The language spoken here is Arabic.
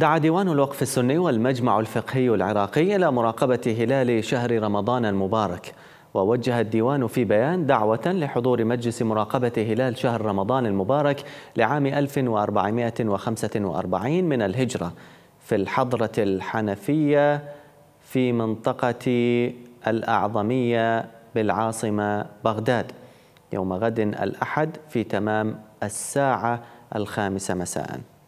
دعا ديوان الوقف السني والمجمع الفقهي العراقي إلى مراقبة هلال شهر رمضان المبارك ووجه الديوان في بيان دعوة لحضور مجلس مراقبة هلال شهر رمضان المبارك لعام 1445 من الهجرة في الحضرة الحنفية في منطقة الأعظمية بالعاصمة بغداد يوم غد الأحد في تمام الساعة الخامسة مساءً